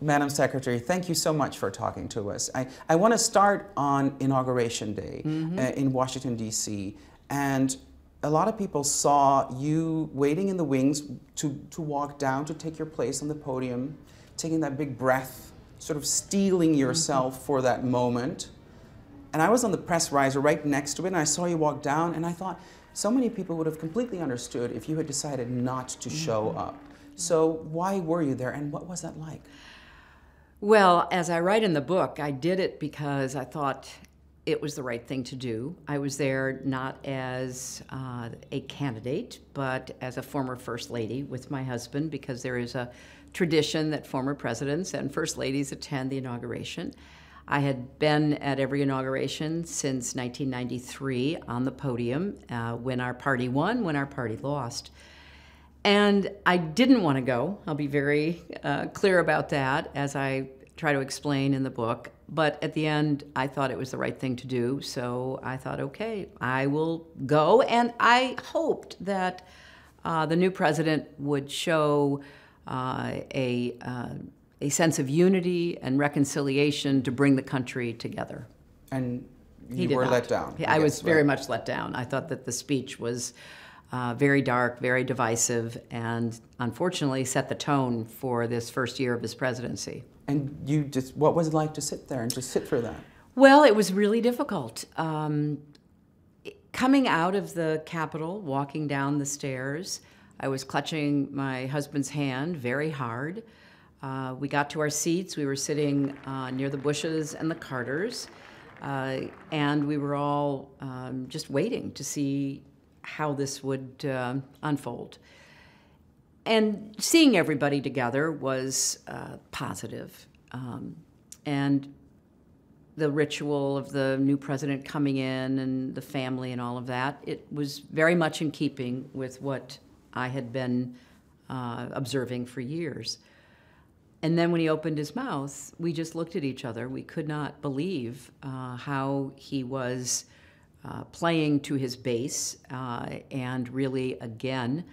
Madam Secretary, thank you so much for talking to us. I, I want to start on Inauguration Day mm -hmm. uh, mm-hmm. in Washington, D.C. And a lot of people saw you waiting in the wings to, to walk down, to take your place on the podium, taking that big breath, sort of stealing mm-hmm. yourself mm -hmm. for that moment. And I was on the press riser right next to it, and I saw you walk down, and I thought so many people would have completely understood if you had decided not to show mm -hmm. up. So, why were you there, and what was that like? Well, as I write in the book, I did it because I thought it was the right thing to do. I was there not as uh, a candidate, but as a former First Lady with my husband, because there is a tradition that former presidents and First Ladies attend the inauguration. I had been at every inauguration since 1993 on the podium uh, when our party won, when our party lost. And I didn't want to go. I'll be very uh, clear about that as I try to explain in the book. But at the end, I thought it was the right thing to do. So I thought, okay, I will go. And I hoped that uh, the new president would show uh, a, uh, a sense of unity and reconciliation to bring the country together. And you he were not. let down. I guess, was right? very much let down. I thought that the speech was uh, very dark, very divisive, and unfortunately set the tone for this first year of his presidency. And you just, what was it like to sit there and just sit for that? Well, it was really difficult. Um, coming out of the Capitol, walking down the stairs, I was clutching my husband's hand very hard. Uh, we got to our seats. We were sitting uh, near the Bushes and the Carters, uh, and we were all um, just waiting to see how this would uh, unfold. And seeing everybody together was uh, positive. Um, and the ritual of the new president coming in and the family and all of that, it was very much in keeping with what I had been uh, observing for years. And then when he opened his mouth, we just looked at each other. We could not believe uh, how he was uh, playing to his base uh, and really, again,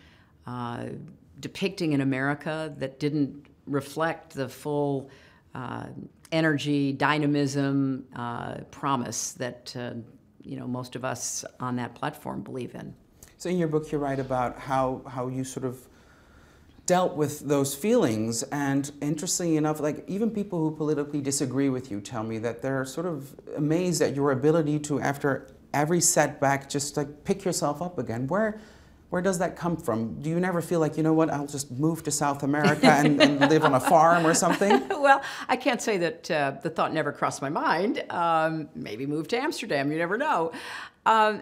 uh, depicting an America that didn't reflect the full uh, energy, dynamism, promise that you know most of us on that platform believe in. So in your book, you write about how how you sort of dealt with those feelings. And interestingly enough, like even people who politically disagree with you tell me that they're sort of amazed at your ability to, after every setback, just like pick yourself up again. Where, where does that come from? Do you never feel like, you know what, I'll just move to South America and, and live on a farm or something? well, I can't say that uh, the thought never crossed my mind. Um, maybe move to Amsterdam, you never know. Um,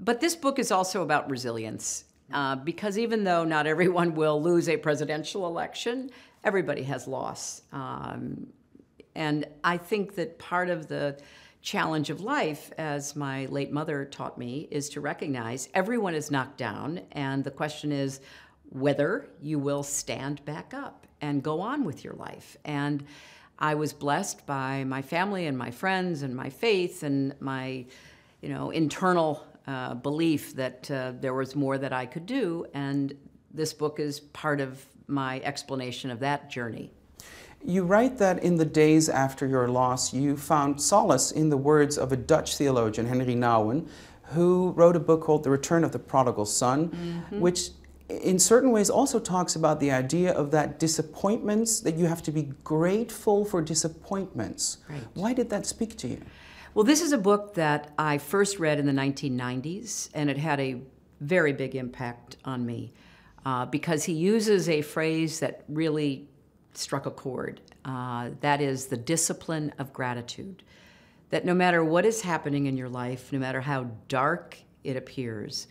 but this book is also about resilience. Uh, because even though not everyone will lose a presidential election, everybody has loss. Um, and I think that part of the challenge of life, as my late mother taught me, is to recognize everyone is knocked down, and the question is whether you will stand back up and go on with your life. And I was blessed by my family and my friends and my faith and my, you know, internal uh, belief that uh, there was more that I could do. And this book is part of my explanation of that journey. You write that in the days after your loss, you found solace in the words of a Dutch theologian, Henry Nouwen, who wrote a book called The Return of the Prodigal Son, mm -hmm. which in certain ways also talks about the idea of that disappointments, that you have to be grateful for disappointments. Right. Why did that speak to you? Well, this is a book that I first read in the 1990s, and it had a very big impact on me uh, because he uses a phrase that really struck a chord. Uh, that is the discipline of gratitude. That no matter what is happening in your life, no matter how dark it appears,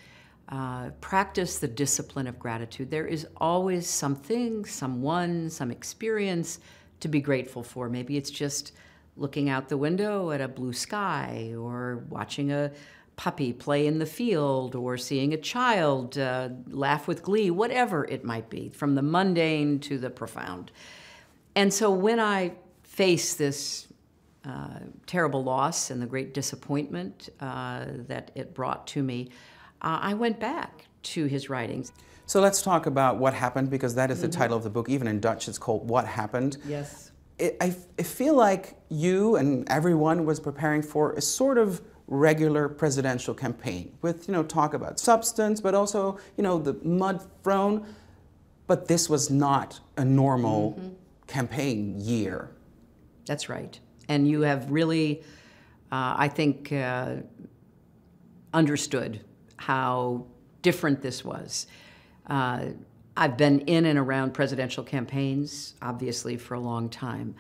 uh, practice the discipline of gratitude. There is always something, someone, some experience to be grateful for. Maybe it's just looking out the window at a blue sky or watching a puppy play in the field or seeing a child uh, laugh with glee, whatever it might be, from the mundane to the profound. And so when I face this uh, terrible loss and the great disappointment uh, that it brought to me, uh, I went back to his writings. So let's talk about what happened because that is the mm -hmm. title of the book. Even in Dutch, it's called What Happened. Yes. It, I, I feel like you and everyone was preparing for a sort of regular presidential campaign with you know talk about substance but also you know the mud thrown but this was not a normal mm -hmm campaign year. That's right. And you have really, uh, I think, uh, understood how different this was. Uh, I've been in and around presidential campaigns, obviously, for a long time.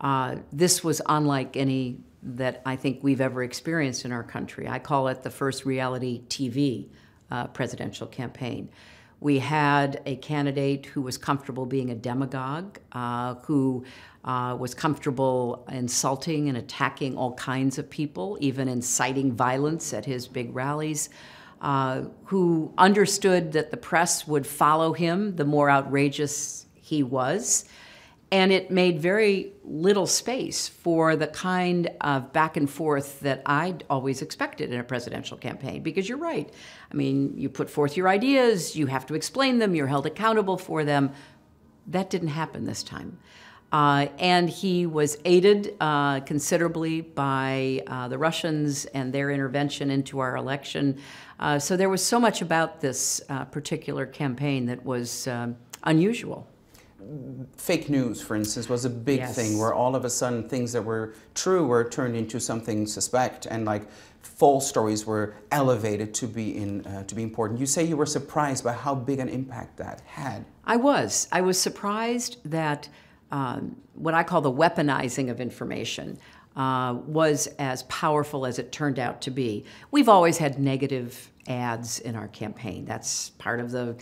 Uh, this was unlike any that I think we've ever experienced in our country. I call it the first reality TV uh, presidential campaign. We had a candidate who was comfortable being a demagogue, uh, who uh, was comfortable insulting and attacking all kinds of people, even inciting violence at his big rallies, uh, who understood that the press would follow him the more outrageous he was. And it made very little space for the kind of back and forth that I'd always expected in a presidential campaign. Because you're right. I mean, you put forth your ideas, you have to explain them, you're held accountable for them. That didn't happen this time. Uh, and he was aided uh, considerably by uh, the Russians and their intervention into our election. Uh, so there was so much about this uh, particular campaign that was um, unusual fake news, for instance, was a big yes. thing where all of a sudden things that were true were turned into something suspect and like false stories were elevated to be in uh, to be important. You say you were surprised by how big an impact that had. I was. I was surprised that um, what I call the weaponizing of information. Uh, was as powerful as it turned out to be. We've always had negative ads in our campaign. That's part of the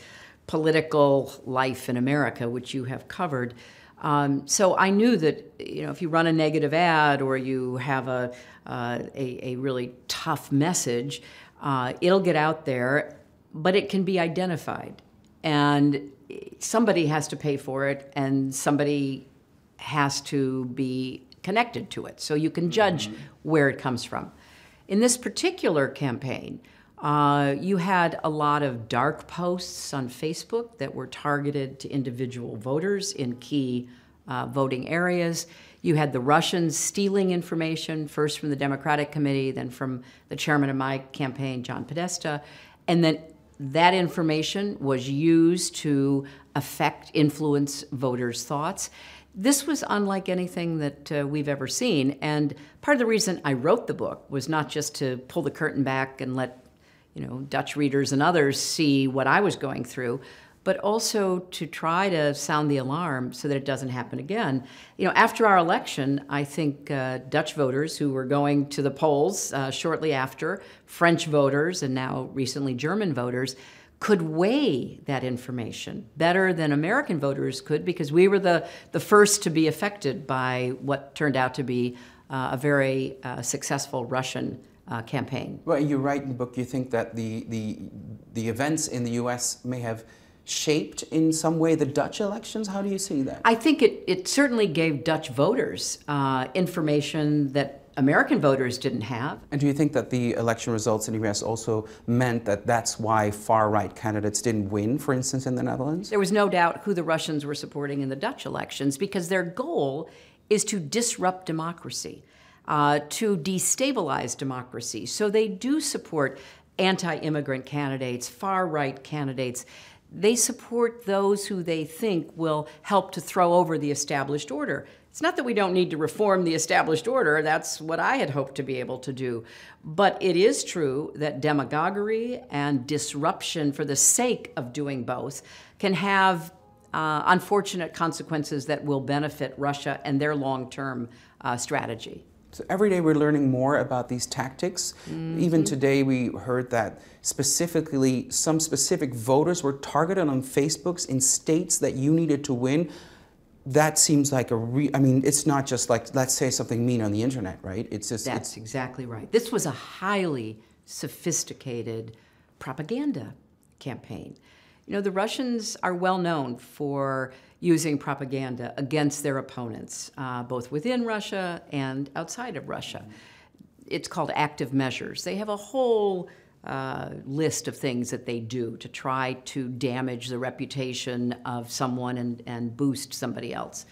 political life in America, which you have covered. Um, so I knew that you know if you run a negative ad or you have a uh, a, a, really tough message, uh, it'll get out there, but it can be identified, and somebody has to pay for it, and somebody has to be connected to it, so you can judge mm -hmm. where it comes from. In this particular campaign, uh, you had a lot of dark posts on Facebook that were targeted to individual voters in key uh, voting areas. You had the Russians stealing information, first from the Democratic Committee, then from the chairman of my campaign, John Podesta. And then that information was used to affect, influence voters' thoughts. This was unlike anything that uh, we've ever seen. And part of the reason I wrote the book was not just to pull the curtain back and let you know, Dutch readers and others see what I was going through, but also to try to sound the alarm so that it doesn't happen again. You know, after our election, I think uh, Dutch voters who were going to the polls uh, shortly after, French voters, and now recently German voters, could weigh that information better than American voters could because we were the, the first to be affected by what turned out to be uh, a very uh, successful Russian uh, campaign. Well, you write in the book you think that the, the, the events in the U.S. may have shaped in some way the Dutch elections? How do you see that? I think it, it certainly gave Dutch voters uh, information that American voters didn't have. And do you think that the election results in the US also meant that that's why far right candidates didn't win, for instance, in the Netherlands? There was no doubt who the Russians were supporting in the Dutch elections because their goal is to disrupt democracy uh, to destabilize democracy. So they do support anti immigrant candidates, far right candidates. They support those who they think will help to throw over the established order. It's not that we don't need to reform the established order, that's what I had hoped to be able to do. But it is true that demagoguery and disruption for the sake of doing both can have uh, unfortunate consequences that will benefit Russia and their long term uh, strategy. So every day we're learning more about these tactics. Mm -hmm. Even today we heard that specifically some specific voters were targeted on Facebooks in states that you needed to win. That seems like a re I mean, it's not just like let's say something mean on the internet, right? It's just That's it's exactly right. This was a highly sophisticated propaganda campaign. You know, the Russians are well known for using propaganda against their opponents, uh, both within Russia and outside of Russia. It's called active measures. They have a whole uh, list of things that they do to try to damage the reputation of someone and, and boost somebody else.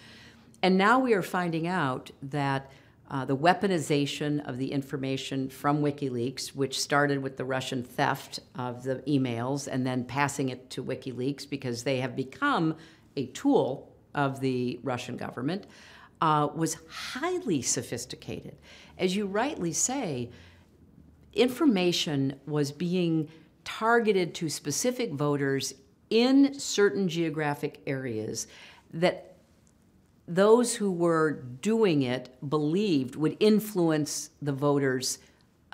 And now we are finding out that uh, the weaponization of the information from WikiLeaks, which started with the Russian theft of the emails and then passing it to WikiLeaks because they have become a tool of the Russian government, uh, was highly sophisticated. As you rightly say, information was being targeted to specific voters in certain geographic areas that those who were doing it believed would influence the voters'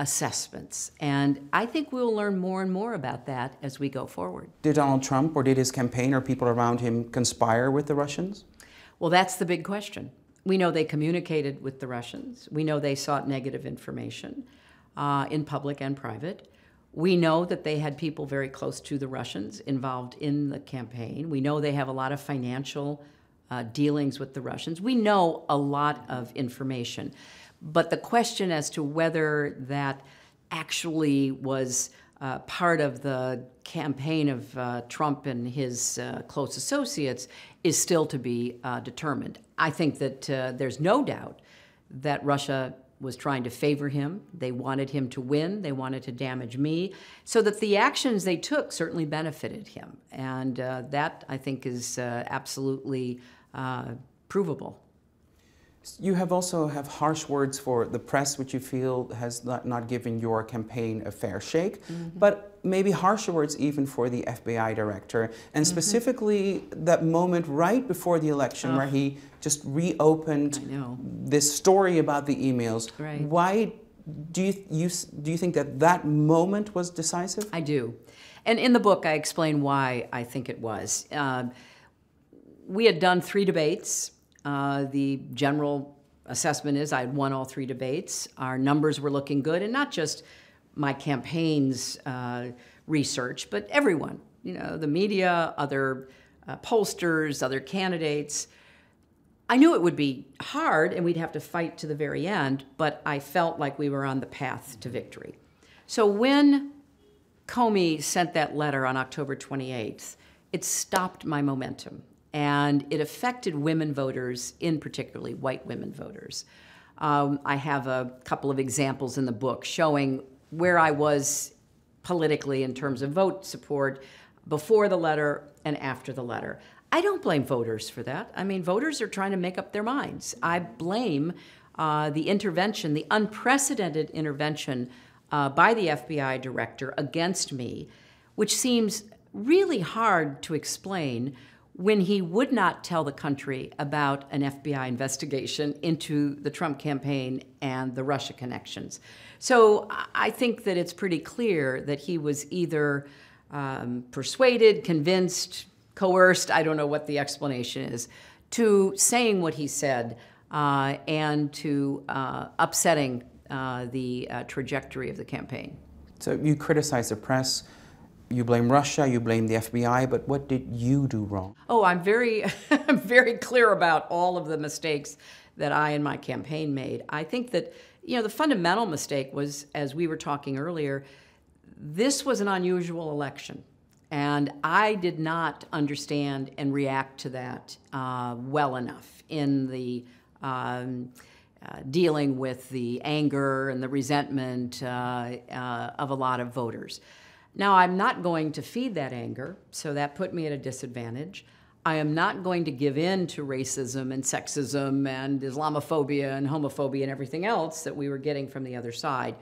assessments. And I think we'll learn more and more about that as we go forward. Did Donald Trump or did his campaign or people around him conspire with the Russians? Well, that's the big question. We know they communicated with the Russians. We know they sought negative information uh, in public and private. We know that they had people very close to the Russians involved in the campaign. We know they have a lot of financial uh, dealings with the Russians. We know a lot of information. But the question as to whether that actually was uh, part of the campaign of uh, Trump and his uh, close associates is still to be uh, determined. I think that uh, there's no doubt that Russia was trying to favor him. They wanted him to win. They wanted to damage me. So that the actions they took certainly benefited him. And uh, that, I think, is absolutely provable. You have also have harsh words for the press, which you feel has not, not given your campaign a fair shake, mm -hmm. but maybe harsher words even for the FBI director, and mm-hmm. specifically mm -hmm. that moment right before the election oh. where he just reopened this story about the emails. Right. Why do you, you, do you think that that moment was decisive? I do. And in the book, I explain why I think it was. Uh, we had done three debates uh, the general assessment is I had won all three debates. Our numbers were looking good, and not just my campaign's uh, research, but everyone, you know, the media, other uh, pollsters, other candidates. I knew it would be hard and we'd have to fight to the very end, but I felt like we were on the path to victory. So when Comey sent that letter on October 28th, it stopped my momentum and it affected women voters, in particularly white women voters. Um, I have a couple of examples in the book showing where I was politically in terms of vote support before the letter and after the letter. I don't blame voters for that. I mean, voters are trying to make up their minds. I blame uh, the intervention, the unprecedented intervention uh, by the FBI director against me, which seems really hard to explain when he would not tell the country about an FBI investigation into the Trump campaign and the Russia connections. So I think that it's pretty clear that he was either um, persuaded, convinced, coerced, I don't know what the explanation is, to saying what he said uh, and to uh, upsetting uh, the uh, trajectory of the campaign. So you criticize the press you blame Russia, you blame the FBI, but what did you do wrong? Oh, I'm very, I'm very clear about all of the mistakes that I and my campaign made. I think that, you know, the fundamental mistake was, as we were talking earlier, this was an unusual election. And I did not understand and react to that uh, well enough in the um, uh, dealing with the anger and the resentment uh, uh of a lot of voters. Now, I'm not going to feed that anger, so that put me at a disadvantage. I am not going to give in to racism and sexism and Islamophobia and homophobia and everything else that we were getting from the other side.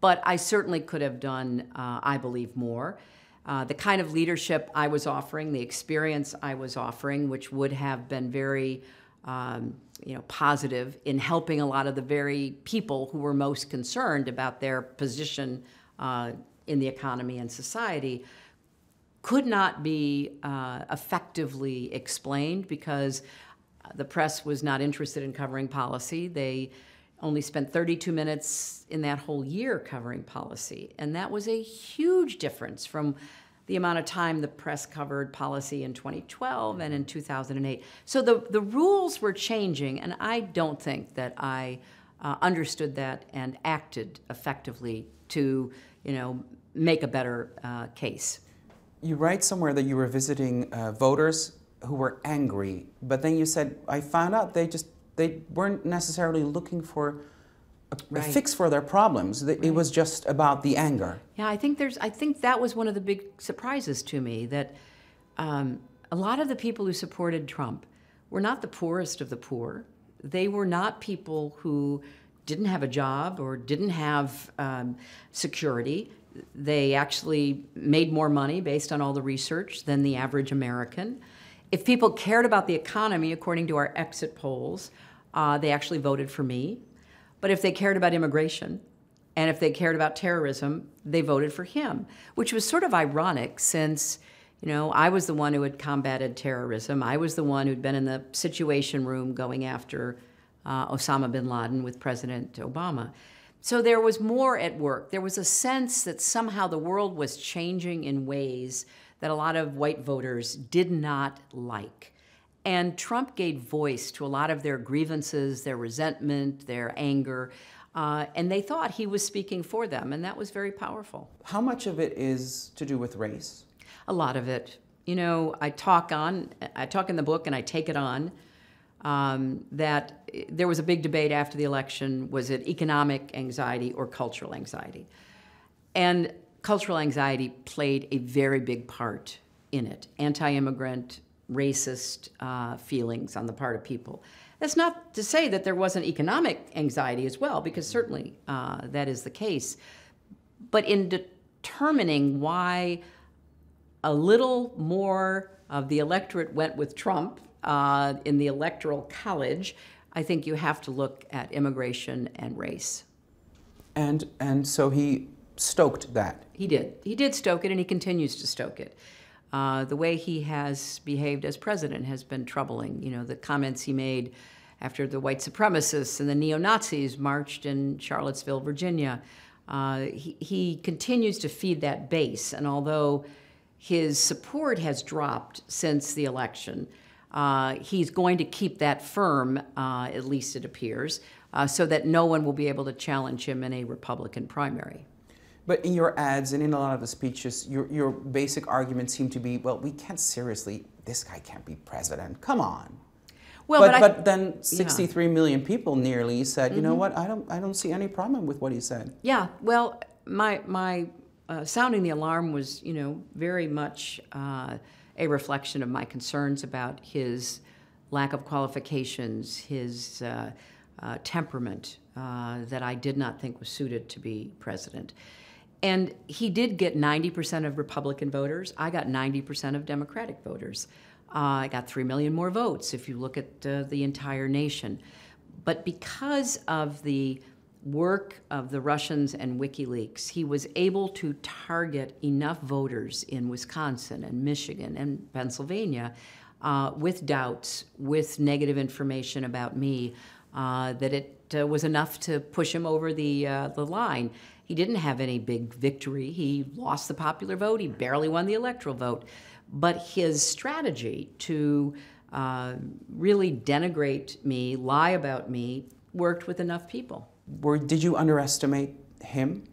But I certainly could have done, uh, I believe, more. Uh, the kind of leadership I was offering, the experience I was offering, which would have been very um, you know, positive in helping a lot of the very people who were most concerned about their position uh, in the economy and society could not be uh, effectively explained because uh, the press was not interested in covering policy. They only spent 32 minutes in that whole year covering policy. And that was a huge difference from the amount of time the press covered policy in 2012 and in 2008. So the, the rules were changing, and I don't think that I uh, understood that and acted effectively to, you know, make a better uh, case. You write somewhere that you were visiting uh, voters who were angry, but then you said, I found out they just they weren't necessarily looking for a, right. a fix for their problems. It right. was just about the anger. Yeah, I think there's. I think that was one of the big surprises to me that um, a lot of the people who supported Trump were not the poorest of the poor. They were not people who didn't have a job or didn't have um, security they actually made more money based on all the research than the average American. If people cared about the economy, according to our exit polls, uh, they actually voted for me. But if they cared about immigration, and if they cared about terrorism, they voted for him, which was sort of ironic since, you know, I was the one who had combated terrorism. I was the one who'd been in the Situation Room going after uh, Osama bin Laden with President Obama. So there was more at work. There was a sense that somehow the world was changing in ways that a lot of white voters did not like. And Trump gave voice to a lot of their grievances, their resentment, their anger. Uh, and they thought he was speaking for them, and that was very powerful. How much of it is to do with race? A lot of it. You know, I talk on, I talk in the book and I take it on um, that eh, there was a big debate after the election was it economic anxiety or cultural anxiety? And cultural anxiety played a very big part in it anti immigrant, racist uh, feelings on the part of people. That's not to say that there wasn't economic anxiety as well, because certainly uh, that is the case. But in determining why a little more of the electorate went with Trump uh, in the Electoral College, I think you have to look at immigration and race. And, and so he stoked that. He did. He did stoke it, and he continues to stoke it. Uh, the way he has behaved as president has been troubling. You know, the comments he made after the white supremacists and the neo Nazis marched in Charlottesville, Virginia. Uh, he, he, continues to feed that base, and although his support has dropped since the election, uh, he's going to keep that firm, uh, at least it appears, uh, so that no one will be able to challenge him in a Republican primary. But in your ads and in a lot of the speeches, your, your basic argument seemed to be well, we can't seriously, this guy can't be president. Come on. Well, but, but, I, but then sixty-three yeah. million people nearly said, you mm -hmm. know mm-hmm. what, I don't, I don't see any problem with what he said. Yeah, well, my, my uh, sounding the alarm was, you know, very much uh, a reflection of my concerns about his lack of qualifications, his uh, uh, temperament uh, that I did not think was suited to be president. And he did get 90% of Republican voters. I got 90% of Democratic voters. Uh, I got 3 million more votes if you look at uh, the entire nation. But because of the work of the Russians and WikiLeaks, he was able to target enough voters in Wisconsin and Michigan and Pennsylvania uh, with doubts, with negative information about me, uh, that it uh, was enough to push him over the uh, the line. He didn't have any big victory. He lost the popular vote. He barely won the electoral vote. But his strategy to uh, really denigrate me, lie about me, worked with enough people. Were, did you underestimate him?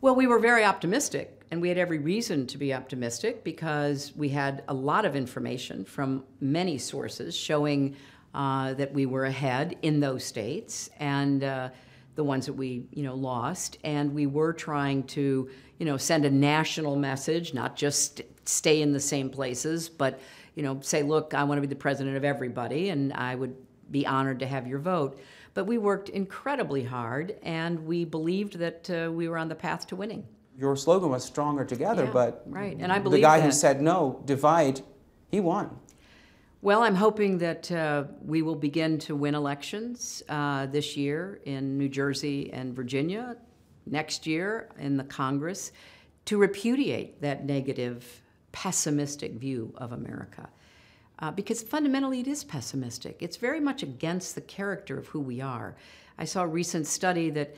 Well, we were very optimistic, and we had every reason to be optimistic because we had a lot of information from many sources showing uh, that we were ahead in those states and uh, the ones that we, you know, lost. And we were trying to, you know, send a national message, not just stay in the same places, but, you know, say, look, I want to be the president of everybody, and I would be honored to have your vote. But we worked incredibly hard, and we believed that uh, we were on the path to winning. Your slogan was "Stronger Together," yeah, but right, and I believe the guy that. who said no, divide, he won. Well, I'm hoping that uh, we will begin to win elections uh, this year in New Jersey and Virginia, next year in the Congress, to repudiate that negative, pessimistic view of America uh, because fundamentally it is pessimistic. It's very much against the character of who we are. I saw a recent study that,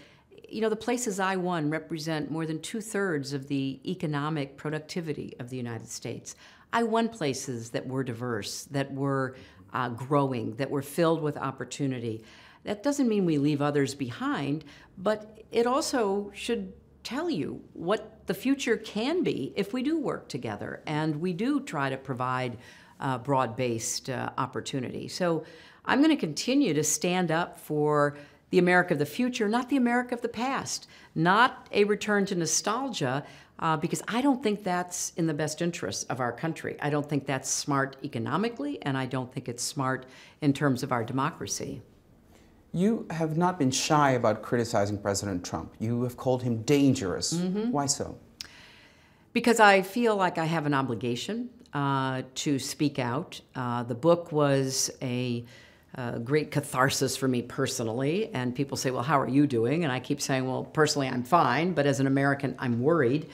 you know, the places I won represent more than two thirds of the economic productivity of the United States. I won places that were diverse, that were uh, growing, that were filled with opportunity. That doesn't mean we leave others behind, but it also should tell you what the future can be if we do work together and we do try to provide uh, broad based uh, opportunity. So I'm going to continue to stand up for the America of the future, not the America of the past, not a return to nostalgia, uh, because I don't think that's in the best interest of our country. I don't think that's smart economically, and I don't think it's smart in terms of our democracy. You have not been shy about criticizing President Trump. You have called him dangerous. Mm -hmm. Why so? Because I feel like I have an obligation uh, to speak out. Uh, the book was a uh, great catharsis for me personally. And people say, Well, how are you doing? And I keep saying, Well, personally, I'm fine, but as an American, I'm worried.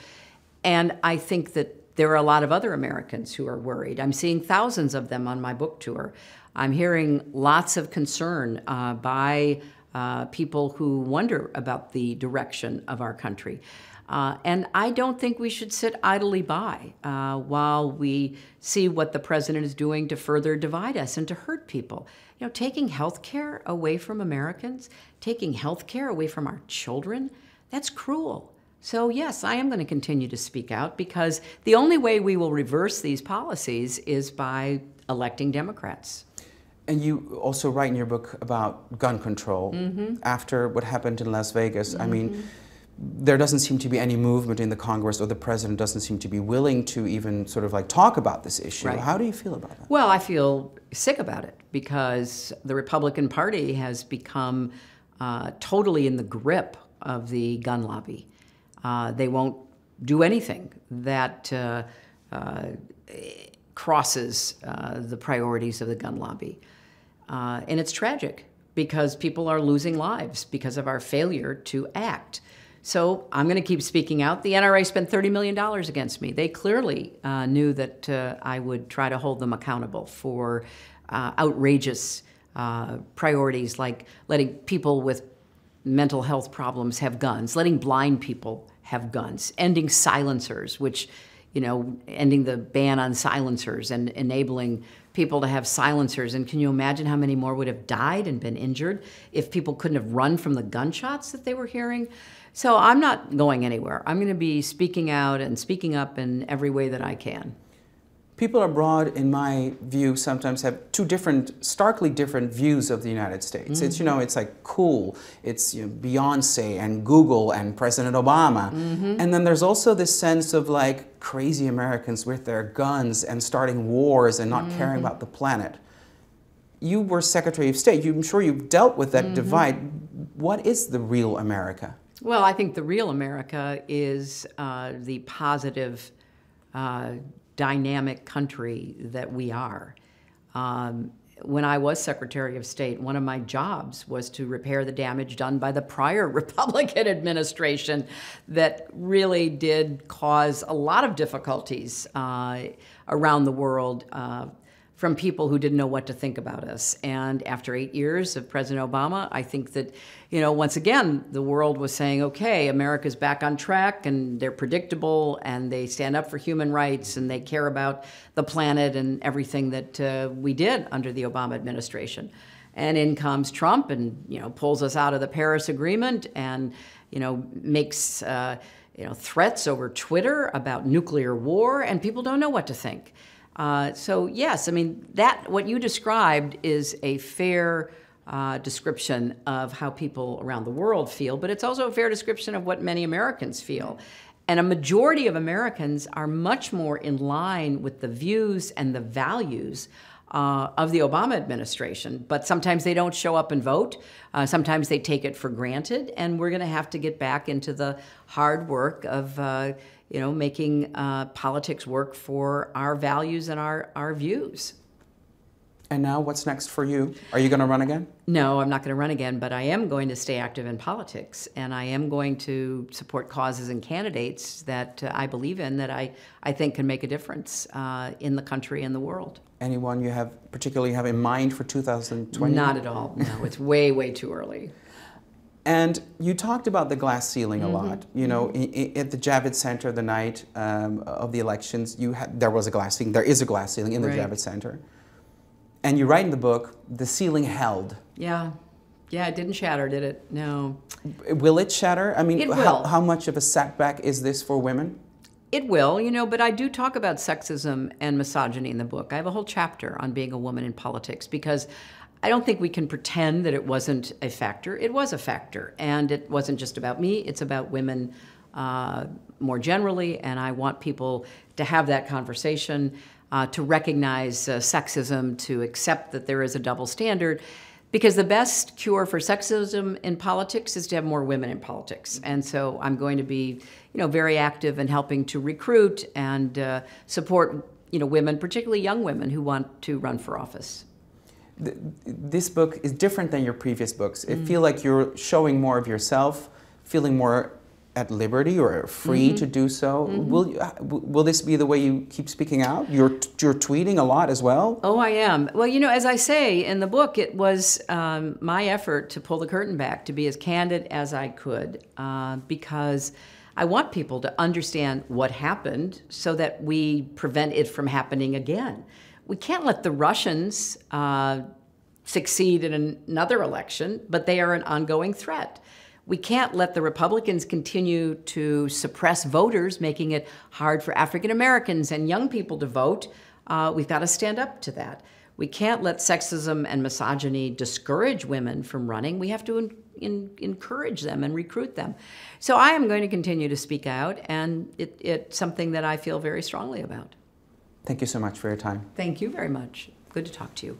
And I think that there are a lot of other Americans who are worried. I'm seeing thousands of them on my book tour. I'm hearing lots of concern uh, by uh, people who wonder about the direction of our country. Uh, and I don't think we should sit idly by uh, while we see what the president is doing to further divide us and to hurt people. You know, taking health care away from Americans, taking health care away from our children, that's cruel. So, yes, I am going to continue to speak out because the only way we will reverse these policies is by electing Democrats. And you also write in your book about gun control mm -hmm. after what happened in Las Vegas. Mm -hmm. I mean, mm-hmm there doesn't seem to be any movement in the Congress, or the president doesn't seem to be willing to even sort of like talk about this issue. Right. How do you feel about that? Well, I feel sick about it because the Republican Party has become uh, totally in the grip of the gun lobby. Uh, they won't do anything that uh, uh crosses uh, the priorities of the gun lobby. Uh, and it's tragic because people are losing lives because of our failure to act. So I'm going to keep speaking out. The NRA spent $30 million against me. They clearly uh, knew that uh, I would try to hold them accountable for uh, outrageous uh, priorities like letting people with mental health problems have guns, letting blind people have guns, ending silencers, which, you know, ending the ban on silencers and enabling people to have silencers. And can you imagine how many more would have died and been injured if people couldn't have run from the gunshots that they were hearing? So I'm not going anywhere. I'm going to be speaking out and speaking up in every way that I can people abroad, in my view, sometimes have two different, starkly different views of the United States. Mm. It's, you know, it's like cool, it's you know, Beyonce and Google and President Obama. Mm -hmm. And then there's also this sense of like crazy Americans with their guns and starting wars and not mm -hmm. caring mm-hmm. about the planet. You were Secretary of State. I'm sure you've dealt with that -hmm. divide. What is the real America? Well, I think the real America is uh, the positive uh, dynamic country that we are. Um, when I was Secretary of State, one of my jobs was to repair the damage done by the prior Republican administration that really did cause a lot of difficulties uh, around the world uh, from people who didn't know what to think about us. And after eight years of President Obama, I think that, you know, once again, the world was saying, okay, America's back on track and they're predictable and they stand up for human rights and they care about the planet and everything that uh, we did under the Obama administration. And in comes Trump and, you know, pulls us out of the Paris Agreement and, you know, makes, uh, you know, threats over Twitter about nuclear war, and people don't know what to think. Uh, so yes, I mean that what you described is a fair uh, description of how people around the world feel, but it's also a fair description of what many Americans feel. And a majority of Americans are much more in line with the views and the values uh, of the Obama administration. But sometimes they don't show up and vote. Uh, sometimes they take it for granted. And we're going to have to get back into the hard work of uh, you know, making uh, politics work for our values and our, our views. And now, what's next for you? Are you going to run again? No, I'm not going to run again, but I am going to stay active in politics, and I am going to support causes and candidates that uh, I believe in that I, I think can make a difference uh, in the country and the world. Anyone you have particularly have in mind for 2020? Not at all. No, it's way, way too early. And you talked about the glass ceiling mm -hmm. a mm-hmm. lot. You know, mm -hmm. at the Javits Center the night um, of the elections, you had, there was a glass ceiling. There is a glass ceiling in the right. Javits Center. And you write in the book, the ceiling held. Yeah. Yeah, it didn't shatter, did it? No. Will it shatter? I mean, how, how much of a setback is this for women? It will, you know, but I do talk about sexism and misogyny in the book. I have a whole chapter on being a woman in politics because I don't think we can pretend that it wasn't a factor. It was a factor, and it wasn't just about me, it's about women uh, more generally, and I want people to have that conversation, uh, to recognize uh, sexism, to accept that there is a double standard. Because the best cure for sexism in politics is to have more women in politics. And so I'm going to be, you know, very active in helping to recruit and uh, support, you know, women, particularly young women who want to run for office this book is different than your previous books. It mm. feel like you're showing more of yourself, feeling more at liberty or free mm -hmm. to do so. Mm -hmm. Will will this be the way you keep speaking out? You're you're tweeting a lot as well. Oh, I am. Well, you know, as I say in the book, it was um, my effort to pull the curtain back, to be as candid as I could, uh, because. I want people to understand what happened so that we prevent it from happening again we can't let the Russians uh, succeed in an another election, but they are an ongoing threat. We can't let the Republicans continue to suppress voters, making it hard for African Americans and young people to vote. Uh, we've got to stand up to that. We can't let sexism and misogyny discourage women from running. We have to in, in, encourage them and recruit them. So I am going to continue to speak out, and it, it's something that I feel very strongly about. Thank you so much for your time. Thank you very much. Good to talk to you.